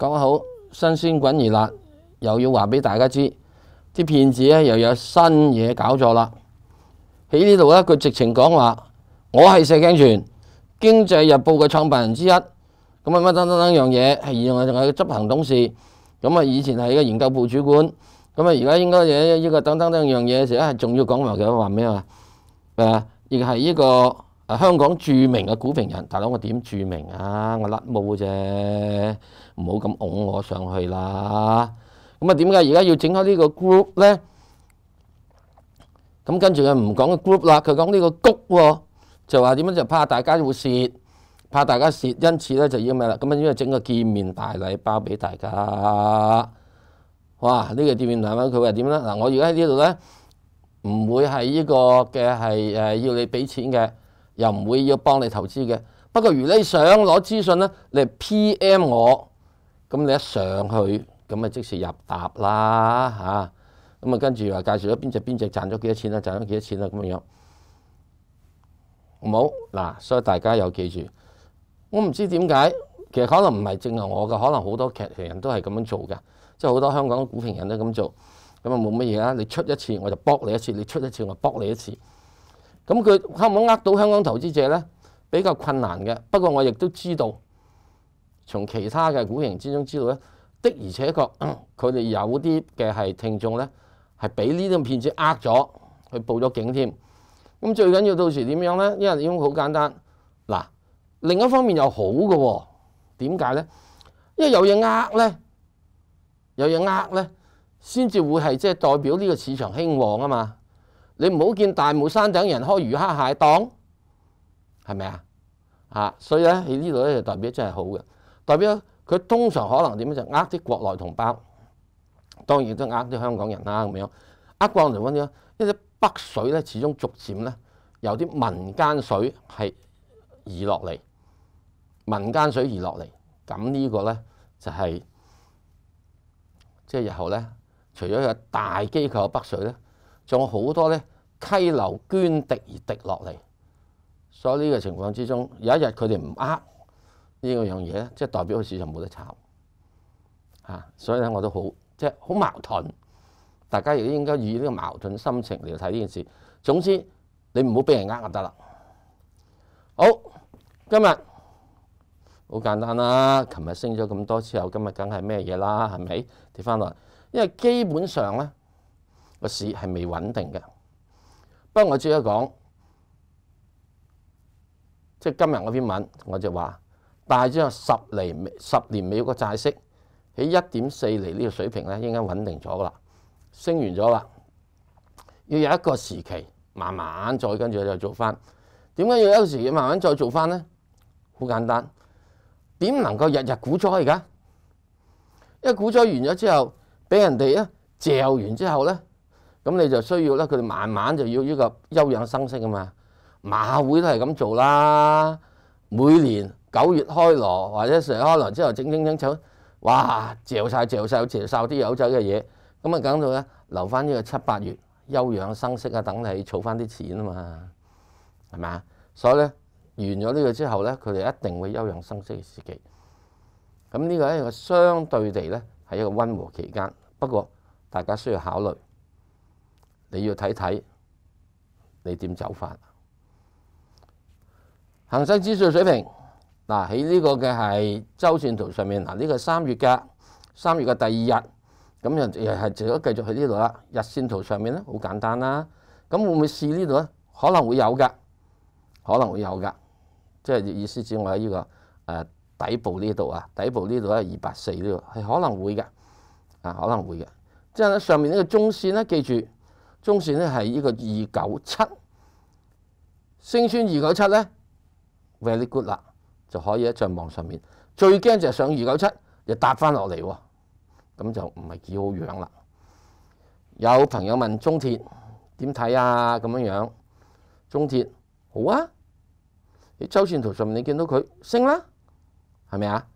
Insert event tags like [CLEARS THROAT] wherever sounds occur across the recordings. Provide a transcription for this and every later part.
讲好新鲜滚热辣，又要话俾大家知，啲骗子咧又有新嘢搞咗啦。喺呢度咧，佢直情讲话我系石镜泉，《经济日报》嘅创办人之一。咁啊，乜等等等样嘢系现仲系执行董事。咁啊，以前系一个研究部主管。咁啊，而家应该嘢呢个等等等样嘢，嘅时系仲要讲埋佢话咩啊？诶，亦系呢个。香港著名嘅股評人，大佬我點著名啊？我甩毛啫，唔好咁拱我上去啦。咁啊點解而家要整開呢個 group 咧？咁跟住佢唔講 group 啦，佢講呢個谷喎，就話點樣就怕大家會蝕，怕大家蝕，因此咧就要咩啦？咁啊因為整個見面大禮包俾大家。哇！呢個見面大禮包佢話點咧？嗱，我而家喺呢度咧，唔會係呢個嘅係要你俾錢嘅。又唔會要幫你投資嘅。不過，如你想攞資訊咧，你 PM 我，咁你一上去，咁啊即時入答啦嚇。咁啊跟住話介紹咗邊只邊只賺咗幾多錢啦，賺咗幾多錢啦咁樣。好嗱，所以大家又記住，我唔知點解，其實可能唔係正係我嘅，可能好多劇評人都係咁樣做嘅，即係好多香港股評人都咁做。咁啊冇乜嘢啊，你出一次我就博你一次，你出一次我博你一次。咁佢可唔可呃到香港投資者呢？比較困難嘅。不過我亦都知道，從其他嘅股型之中知道咧，的而且確 [CLEARS THROAT] 佢哋有啲嘅係聽眾咧，係俾呢啲騙子呃咗，去報咗警添。咁最緊要到時點樣呢？因為點講好簡單，嗱另一方面又好嘅喎。點解呢？因為有嘢呃呢，有嘢呃呢，先至會係即係代表呢個市場興旺啊嘛。你唔好見大霧山頂人開魚蝦蟹檔，係咪啊？啊，所以咧喺呢度咧就代表真係好嘅，代表佢通常可能點樣就呃啲國內同胞，當然都呃啲香港人啦，咁樣呃國內温啲因呢啲北水咧始終逐漸咧有啲民間水係移落嚟，民間水移落嚟，咁呢個咧就係即係日後咧，除咗有大機構北水咧，仲有好多咧。溪流涓滴而滴落嚟，所以呢個情況之中，有一日佢哋唔呃呢個樣嘢咧，即係代表個市場冇得炒嚇，所以咧我都好即係好矛盾。大家亦都應該以呢個矛盾心情嚟睇呢件事。總之你唔好俾人呃就得啦。好，今日好簡單啦。琴日升咗咁多次後，今日梗係咩嘢啦？係咪跌翻落？因為基本上咧個市係未穩定嘅。不過我只係講，即係今日嗰篇文我就話，大將之十釐十年美國債息喺一點四釐呢個水平咧，應該穩定咗啦，升完咗啦，要有一個時期慢慢再跟住又做翻。點解要有時慢慢再做翻咧？好簡單，點能夠日日股災噶？因為股災完咗之後，俾人哋咧嚼完之後咧。咁你就需要咧，佢哋慢慢就要呢個休養生息啊嘛。馬會都係咁做啦，每年九月開羅或者十月開羅之後，整整整草，哇嚼曬嚼曬嚼曬啲有仔嘅嘢，咁啊等到咧留翻呢個七八月休養生息啊，等你儲翻啲錢啊嘛，係咪啊？所以咧完咗呢個之後咧，佢哋一定會休養生息嘅時期。咁呢個咧一個相對地咧係一個温和期間，不過大家需要考慮。你要睇睇你点走法，恒生指数水平嗱喺呢个嘅系周线图上面嗱呢个三月嘅三月嘅第二日，咁又又系继续继续喺呢度啦。日线图上面咧好简单啦，咁会唔会试呢度咧？可能会有噶，可能会有噶，即系意思指我喺呢个诶底部呢度啊，底部呢度咧二百四呢度系可能会嘅，啊可能会嘅，即系咧上面呢个中线咧，记住。中線咧係呢個二九七，升穿二九七咧，very good 啦，就可以喺在網上面。最驚就係上二九七又搭翻落嚟，咁就唔係幾好樣啦。有朋友問中鐵點睇啊？咁樣樣，中鐵好啊。喺周線圖上面你見到佢升啦，係咪啊？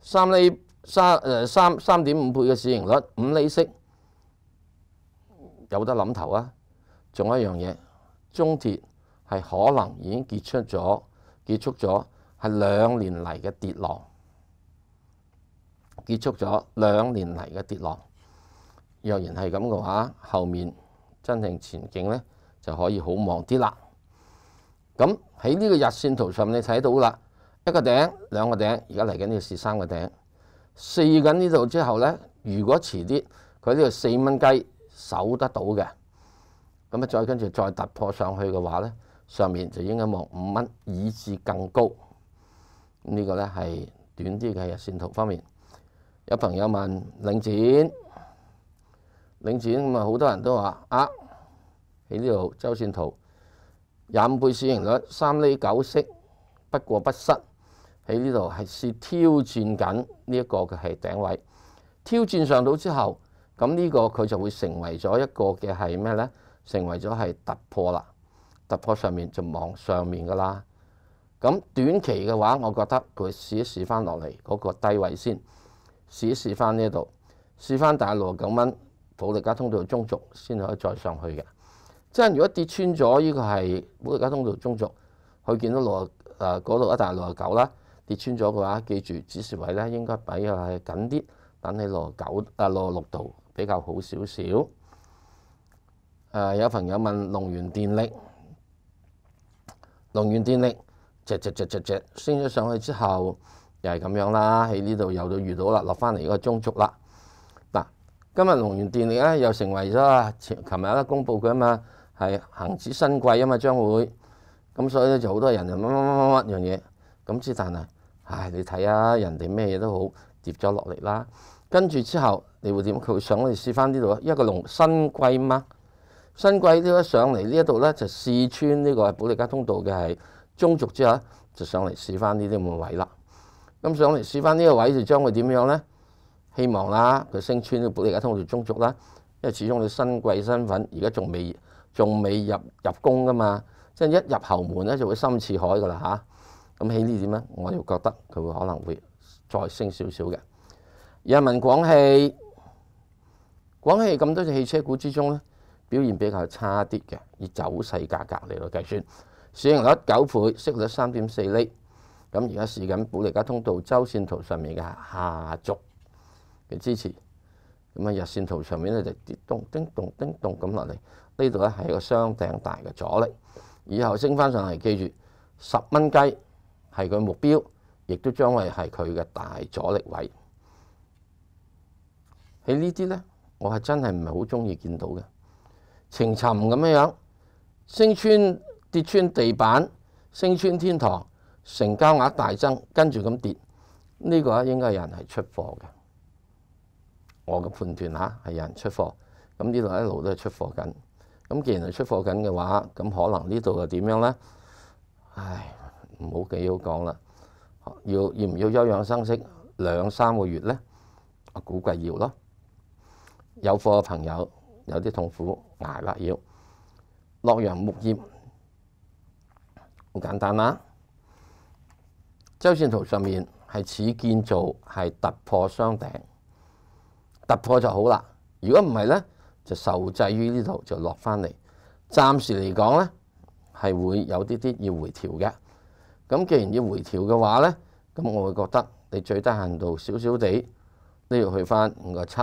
三厘三誒三三點五倍嘅市盈率，五厘息。有得諗頭啊！仲有一樣嘢，中鐵係可能已經結束咗，結束咗係兩年嚟嘅跌浪，結束咗兩年嚟嘅跌浪。若然係咁嘅話，後面真正前景呢就可以好望啲啦。咁喺呢個日線圖上，面，你睇到啦，一個頂兩個頂，而家嚟緊個是三個頂。試緊呢度之後呢，如果遲啲佢呢度四蚊雞。守得到嘅，咁啊再跟住再突破上去嘅話咧，上面就應該望五蚊，以至更高。咁呢個咧係短啲嘅日線圖方面。有朋友問領展，領展咁啊好多人都話啊喺呢度周線圖廿五倍市盈率三厘九息不過不失喺呢度係試挑戰緊呢一個嘅係頂位，挑戰上到之後。咁呢個佢就會成為咗一個嘅係咩咧？成為咗係突破啦，突破上面就望上面噶啦。咁短期嘅話，我覺得佢試一試翻落嚟嗰個低位先，試一試翻呢度，試翻大六九蚊保利加通道中軸先可以再上去嘅。即係如果跌穿咗呢個係保利加通道中軸，佢見到六啊誒嗰度一大六九啦，跌穿咗嘅話，記住指示位咧應該比係緊啲，等你六十九啊六十六度。比較好少少。誒有朋友問龍源電力，龍源電力，隻隻隻隻隻升咗上去之後，又係咁樣啦，喺呢度又到遇到啦，落翻嚟個中足啦。嗱，今日龍源電力咧又成為咗，前琴日咧公佈佢啊嘛，係行指新貴啊嘛，將會，咁所以咧就好多人就乜乜乜乜乜樣嘢，咁之但係，唉，你睇啊，人哋咩嘢都好跌咗落嚟啦，跟住之後。你會點？佢會上嚟試翻呢度啊！一個龍新貴嘛，新貴呢一上嚟呢一度咧就試穿呢個保利加通道嘅係中續之後就上嚟試翻呢啲咁嘅位啦。咁上嚟試翻呢個位就將會點樣咧？希望啦，佢升穿呢個保利加通道中續啦，因為始終佢新貴身份，而家仲未仲未入入宮噶嘛，即係一入後門咧就會深似海噶啦嚇。咁起呢點咧？我就覺得佢會可能會再升少少嘅。人民廣汽。广汽咁多隻汽車股之中咧，表現比較差啲嘅，以走勢價格嚟到計算，市盈率九倍，息率三點四厘。咁而家试紧保利加通道周線圖上面嘅下轴嘅支持。咁啊日線圖上面咧就跌動叮動叮動咁落嚟。呢度咧係一個双顶大嘅阻力。以後升翻上嚟，記住十蚊雞係佢目標，亦都將會係佢嘅大阻力位。喺呢啲咧。我係真係唔係好中意見到嘅，情沉咁樣樣，升穿跌穿地板，升穿天堂，成交額大增，跟住咁跌，呢個應該有人係出貨嘅。我嘅判斷嚇係有人出貨，咁呢度一路都係出貨緊。咁既然係出貨緊嘅話，咁可能呢度又點樣呢？唉，唔好幾好講啦。要要唔要休養生息兩三個月呢？我估計要咯。有貨嘅朋友有啲痛苦捱啦，要落陽木葉好簡單啦。周線圖上面係此建造係突破雙頂，突破就好啦。如果唔係咧，就受制於呢度就落翻嚟。暫時嚟講咧係會有啲啲要回調嘅。咁既然要回調嘅話咧，咁我會覺得你最低限度少少地都要去翻五個七。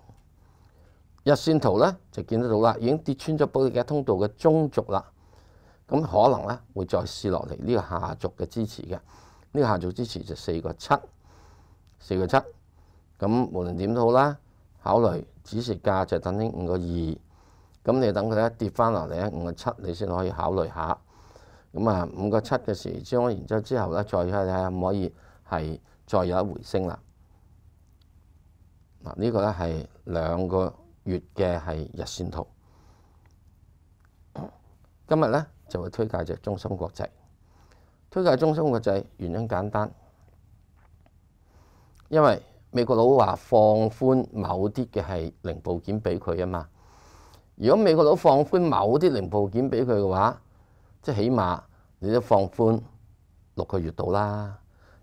日線圖咧就見得到啦，已經跌穿咗保利嘅通道嘅中軸啦。咁可能咧會再試落嚟呢個下軸嘅支持嘅。呢個下軸支持就四個七，四個七。咁無論點都好啦，考慮指示價就等於五個二。咁你等佢一跌翻落嚟咧五個七，你先可以考慮下。咁啊五個七嘅時，然完咗之後咧，再睇下可唔可以係再有一回升啦。嗱呢個咧係兩個。月嘅係日線圖，今日咧就會推介隻中芯國際。推介中芯國際原因簡單，因為美國佬話放寬某啲嘅係零部件俾佢啊嘛。如果美國佬放寬某啲零部件俾佢嘅話，即係起碼你都放寬六個月度啦。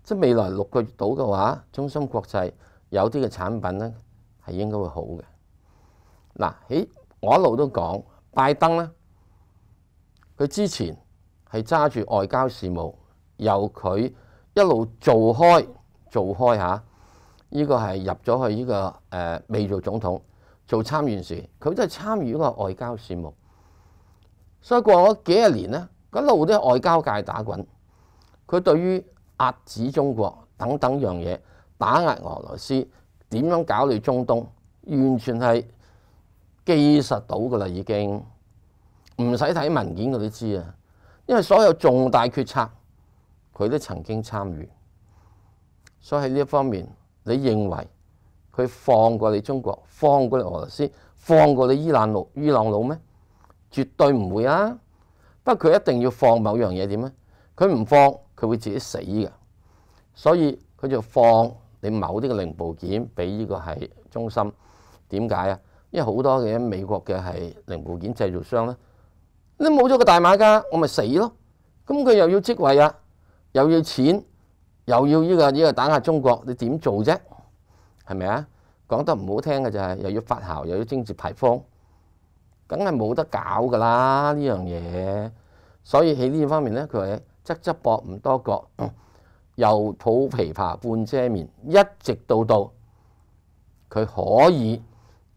即係未來六個月度嘅話，中芯國際有啲嘅產品咧係應該會好嘅。嗱喺我一路都講拜登咧，佢之前係揸住外交事務，由佢一路做開做開嚇。依個係入咗去依個誒未做總統做參議時，佢都係參與依個外交事務。所以過咗幾廿年咧，一路都係外交界打滾。佢對於壓止中國等等樣嘢，打壓俄羅斯，點樣搞亂中東，完全係。記實到噶啦，已經唔使睇文件，佢都知啊。因為所有重大決策，佢都曾經參與，所以呢一方面，你認為佢放過你中國，放過你俄羅斯，放過你伊朗佬，伊朗佬咩？絕對唔會啊！不過佢一定要放某樣嘢點咧？佢唔放，佢會自己死嘅。所以佢就放你某啲嘅零部件俾呢個係中心。點解啊？因為好多嘅美國嘅係零部件製造商咧，你冇咗個大馬家，我咪死咯。咁佢又要職位啊，又要錢，又要呢個呢個打壓中國，你點做啫？係咪啊？講得唔好聽嘅就係又要發酵，又要精緻排坊，梗係冇得搞噶啦呢樣嘢。所以喺呢方面咧，佢側側膊唔多角，[COUGHS] 又抱琵琶半遮面，一直到到佢可以。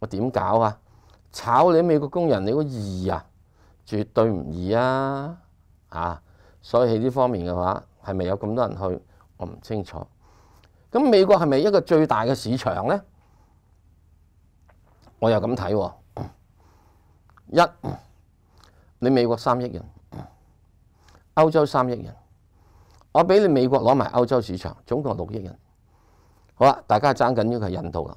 我點搞啊？炒你美國工人，你個易啊？絕對唔易啊！啊，所以喺呢方面嘅話，係咪有咁多人去？我唔清楚。咁美國係咪一個最大嘅市場呢？我又咁睇喎。一，你美國三億人，歐洲三億人，我俾你美國攞埋歐洲市場，總共六億人。好啦，大家爭緊要係印度啦。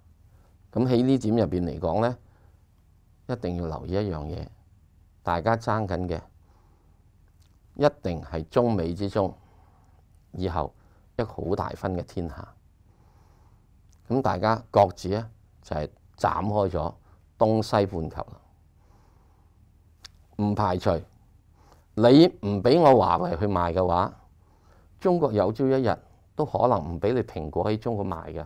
咁喺呢點入邊嚟講咧，一定要留意一樣嘢，大家爭緊嘅一定係中美之中以後一個好大分嘅天下。咁大家各自咧就係斬開咗東西半球啦，唔排除你唔俾我華為去賣嘅話，中國有朝一日都可能唔俾你蘋果喺中國賣嘅。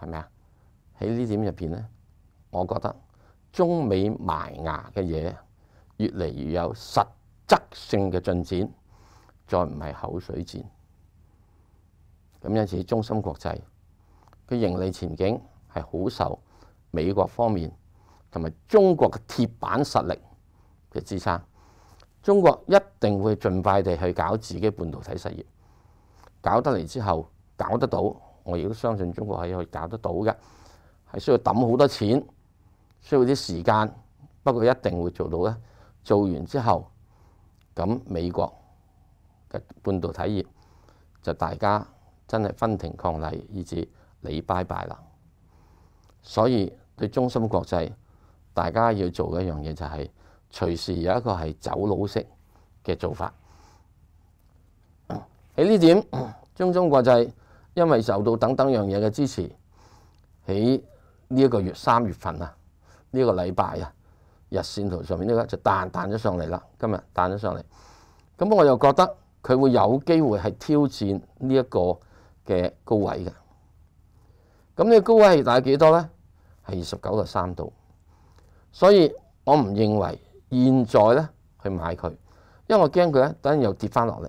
系咪啊？喺呢點入邊咧，我覺得中美埋牙嘅嘢越嚟越有實質性嘅進展，再唔係口水戰。咁因此，中芯國際嘅盈利前景係好受美國方面同埋中國嘅鐵板實力嘅支撐。中國一定會盡快地去搞自己半導體實業，搞得嚟之後，搞得到。我亦都相信中國係去搞得到嘅，係需要揼好多錢，需要啲時間，不過一定會做到嘅。做完之後，咁美國嘅半導體業就大家真係分庭抗禮，以至你拜拜啦。所以對中芯國際，大家要做嘅一樣嘢就係隨時有一個係走佬式嘅做法。喺呢點，中中國際。因為受到等等樣嘢嘅支持，喺呢一個月三月份啊，呢個禮拜啊，日線圖上面呢個就彈彈咗上嚟啦。今日彈咗上嚟，咁我又覺得佢會有機會係挑戰呢一個嘅高位嘅。咁呢個高位係大概幾多咧？係二十九個三度。所以我唔認為現在咧去買佢，因為我驚佢咧等陣又跌翻落嚟。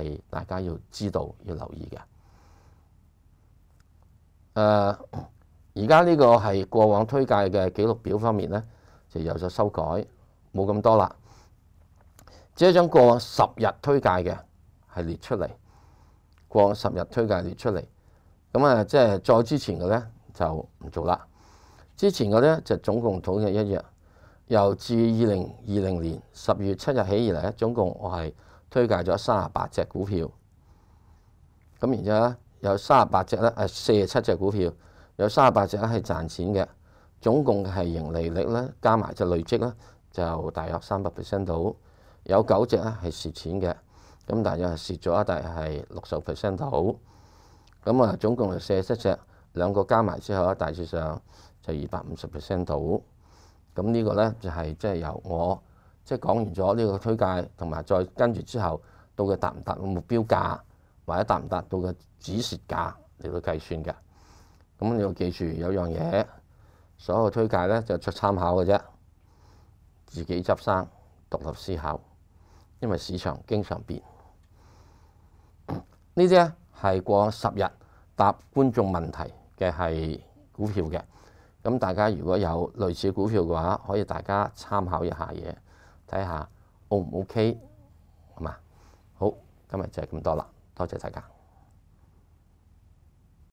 系大家要知道要留意嘅，誒，而家呢個係過往推介嘅記錄表方面咧，就有咗修改，冇咁多啦。即係將過往十日推介嘅係列出嚟，過十日推介列出嚟，咁啊，即係再之前嘅咧就唔做啦。之前嘅咧就總共統一一日，由自二零二零年十月七日起以嚟咧，總共我係。推介咗三十八隻股票，咁然之後咧有三十八隻咧，誒四十七隻股票，有三十八隻咧係賺錢嘅，總共嘅係盈利率咧加埋就累積咧就大約三百 percent 到，有九隻咧係蝕錢嘅，咁但係蝕咗大但係六十 percent 到，咁啊總共係四十七隻，兩個加埋之後咧大致上就二百五十 percent 到，咁呢個咧就係即係由我。即係講完咗呢個推介，同埋再跟住之後，到佢達唔達到目標價，或者達唔達到嘅指蝕價嚟到計算嘅。咁你要記住有樣嘢，所有推介咧就出參考嘅啫，自己執生獨立思考，因為市場經常變。呢啲咧係過十日答觀眾問題嘅係股票嘅。咁大家如果有類似股票嘅話，可以大家參考一下嘢。睇下 O 唔 OK，好嘛？好，今日就係咁多啦，多謝大家。